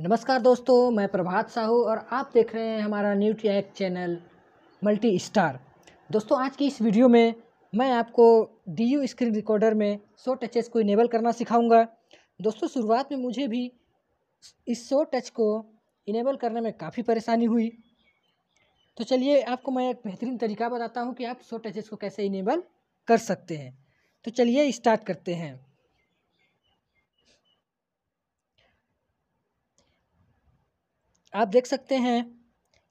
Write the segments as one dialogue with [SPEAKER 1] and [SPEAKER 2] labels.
[SPEAKER 1] नमस्कार दोस्तों मैं प्रभात साहू और आप देख रहे हैं हमारा new tech channel multi star दोस्तों आज की इस वीडियो में मैं आपको डी यू स्क्रीन रिकॉर्डर में सो टचेस को इनेबल करना सिखाऊंगा दोस्तों शुरुआत में मुझे भी इस सो टच को इनेबल करने में काफ़ी परेशानी हुई तो चलिए आपको मैं एक बेहतरीन तरीका बताता हूँ कि आप सो टचेस को कैसे इनेबल कर सकते हैं तो चलिए स्टार्ट करते हैं आप देख सकते हैं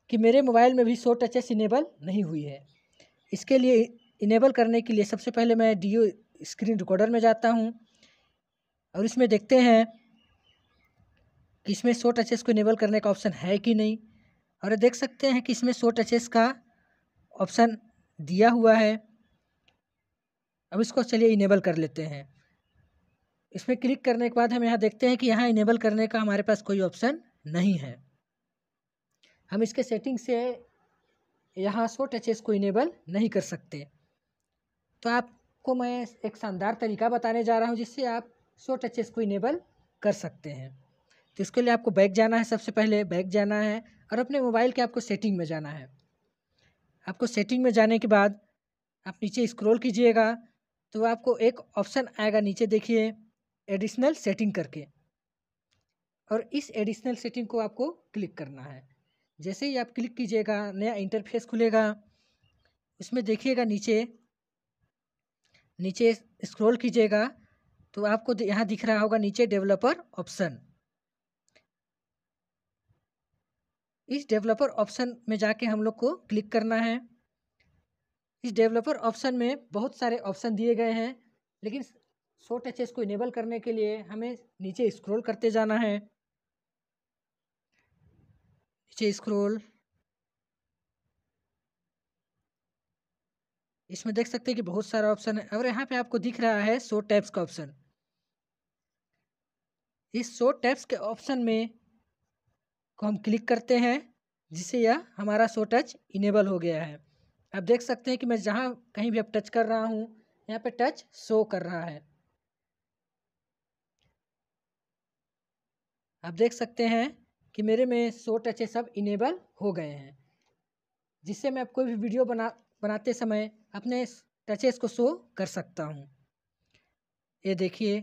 [SPEAKER 1] कि मेरे मोबाइल में भी शो टचेस इनेबल नहीं हुई है इसके लिए इनेबल करने के लिए सबसे पहले मैं डी स्क्रीन रिकॉर्डर में जाता हूँ और इसमें देखते हैं कि इसमें सो टचेस को इनेबल करने का ऑप्शन है कि नहीं और देख सकते हैं कि इसमें सो टचेस का ऑप्शन दिया हुआ है अब इसको चलिए इनेबल कर लेते हैं इसमें क्लिक करने के बाद हम यहाँ देखते हैं कि यहाँ इनेबल करने का हमारे पास कोई ऑप्शन नहीं है हम इसके सेटिंग से यहाँ शो टचेस को इनेबल नहीं कर सकते तो आपको मैं एक शानदार तरीका बताने जा रहा हूँ जिससे आप शो टचेस को इनेबल कर सकते हैं तो इसके लिए आपको बैक जाना है सबसे पहले बैक जाना है और अपने मोबाइल के आपको सेटिंग में जाना है आपको सेटिंग में जाने के बाद आप नीचे स्क्रॉल कीजिएगा तो आपको एक ऑप्शन आएगा नीचे देखिए एडिशनल सेटिंग करके और इस एडिशनल सेटिंग को आपको क्लिक करना है जैसे ही आप क्लिक कीजिएगा नया इंटरफेस खुलेगा इसमें देखिएगा नीचे नीचे स्क्रॉल कीजिएगा तो आपको यहाँ दिख रहा होगा नीचे डेवलपर ऑप्शन इस डेवलपर ऑप्शन में जाके हम लोग को क्लिक करना है इस डेवलपर ऑप्शन में बहुत सारे ऑप्शन दिए गए हैं लेकिन शो टचेस को इनेबल करने के लिए हमें नीचे स्क्रॉल करते जाना है नीचे स्क्रोल इसमें देख सकते हैं कि बहुत सारा ऑप्शन है और यहाँ पे आपको दिख रहा है शो टैप्स का ऑप्शन इस शो टैप्स के ऑप्शन में को हम क्लिक करते हैं जिससे यह हमारा शो टच इनेबल हो गया है आप देख सकते हैं कि मैं जहाँ कहीं भी अब टच कर रहा हूँ यहाँ पे टच शो कर रहा है आप देख सकते हैं कि मेरे में सौ टचे सब इनेबल हो गए हैं जिससे मैं कोई भी वीडियो बना बनाते समय अपने टचेस को शो कर सकता हूँ ये देखिए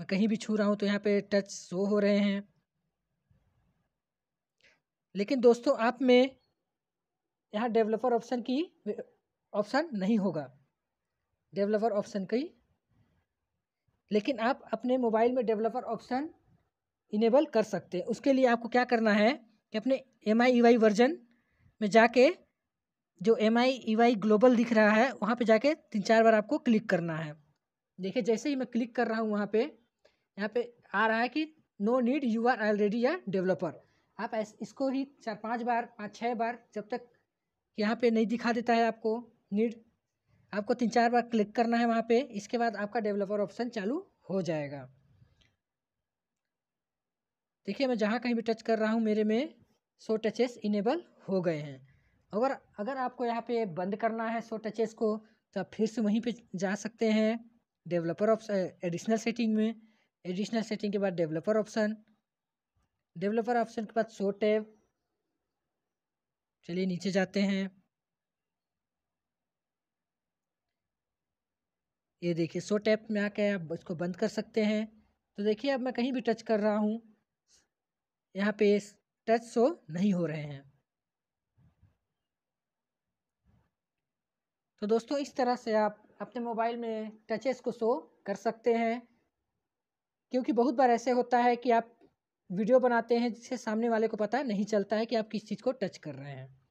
[SPEAKER 1] मैं कहीं भी छू रहा हूँ तो यहाँ पे टच शो हो रहे हैं लेकिन दोस्तों आप में यहाँ डेवलपर ऑप्शन की ऑप्शन नहीं होगा डेवलपर ऑप्शन की लेकिन आप अपने मोबाइल में डेवलपर ऑप्शन इनेबल कर सकते हैं उसके लिए आपको क्या करना है कि अपने एम आई वाई वर्जन में जाके जो एम आई वाई ग्लोबल दिख रहा है वहाँ पे जाके तीन चार बार आपको क्लिक करना है देखिए जैसे ही मैं क्लिक कर रहा हूँ वहाँ पे यहाँ पे आ रहा है कि no need you are already या डेवलपर आप ऐस इसको ही चार पांच बार पाँच छः बार जब तक यहाँ पे नहीं दिखा देता है आपको नीड आपको तीन चार बार क्लिक करना है वहाँ पर इसके बाद आपका डेवलपर ऑप्शन चालू हो जाएगा देखिए मैं जहाँ कहीं भी टच कर रहा हूँ मेरे में सो टचेस इनेबल हो गए हैं अगर अगर आपको यहाँ पे बंद करना है सो टचेस को तो आप फिर से वहीं पे जा सकते हैं डेवलपर ऑप्शन एडिशनल सेटिंग में एडिशनल सेटिंग के बाद डेवलपर ऑप्शन डेवलपर ऑप्शन के बाद सो टैब चलिए नीचे जाते हैं ये देखिए सो टैप में आके आप इसको बंद कर सकते हैं तो देखिए अब मैं कहीं भी टच कर रहा हूँ यहाँ पे टच शो नहीं हो रहे हैं तो दोस्तों इस तरह से आप अपने मोबाइल में टचेस को शो कर सकते हैं क्योंकि बहुत बार ऐसे होता है कि आप वीडियो बनाते हैं जिससे सामने वाले को पता नहीं चलता है कि आप किस चीज़ को टच कर रहे हैं